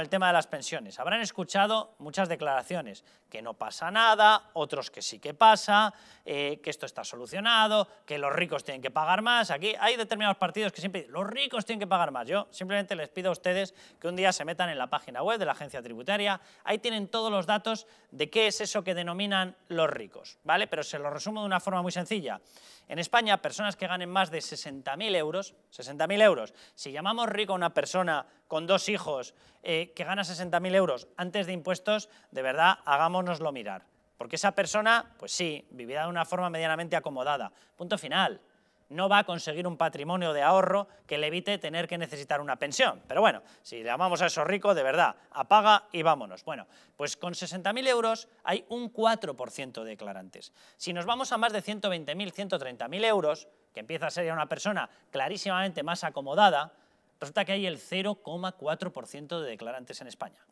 el tema de las pensiones. Habrán escuchado muchas declaraciones, que no pasa nada, otros que sí que pasa, eh, que esto está solucionado, que los ricos tienen que pagar más. Aquí hay determinados partidos que siempre dicen, los ricos tienen que pagar más. Yo simplemente les pido a ustedes que un día se metan en la página web de la agencia tributaria, ahí tienen todos los datos de qué es eso que denominan los ricos, ¿vale? Pero se lo resumo de una forma muy sencilla. En España, personas que ganen más de 60.000 euros, 60.000 euros, si llamamos rico a una persona con dos hijos eh, que gana 60.000 euros antes de impuestos, de verdad, hagámonoslo mirar. Porque esa persona, pues sí, vivirá de una forma medianamente acomodada. Punto final. No va a conseguir un patrimonio de ahorro que le evite tener que necesitar una pensión. Pero bueno, si llamamos a eso rico, de verdad, apaga y vámonos. Bueno, pues con 60.000 euros hay un 4% de declarantes. Si nos vamos a más de 120.000, 130.000 euros, que empieza a ser ya una persona clarísimamente más acomodada, Resulta que hay el 0,4% de declarantes en España.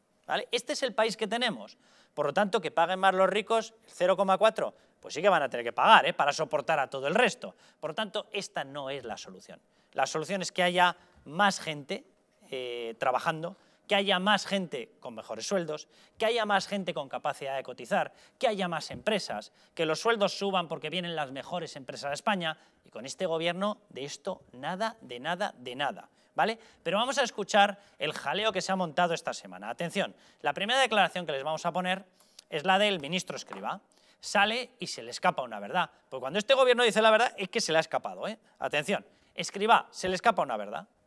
Este es el país que tenemos. Por lo tanto, que paguen más los ricos, 0,4%, pues sí que van a tener que pagar ¿eh? para soportar a todo el resto. Por lo tanto, esta no es la solución. La solución es que haya más gente eh, trabajando, que haya más gente con mejores sueldos, que haya más gente con capacidad de cotizar, que haya más empresas, que los sueldos suban porque vienen las mejores empresas a España y con este gobierno de esto nada, de nada, de nada. ¿vale? Pero vamos a escuchar el jaleo que se ha montado esta semana. Atención, la primera declaración que les vamos a poner es la del ministro Escriba. Sale y se le escapa una verdad. Porque cuando este gobierno dice la verdad es que se le ha escapado, ¿eh? Atención, Escriba, se le escapa una verdad.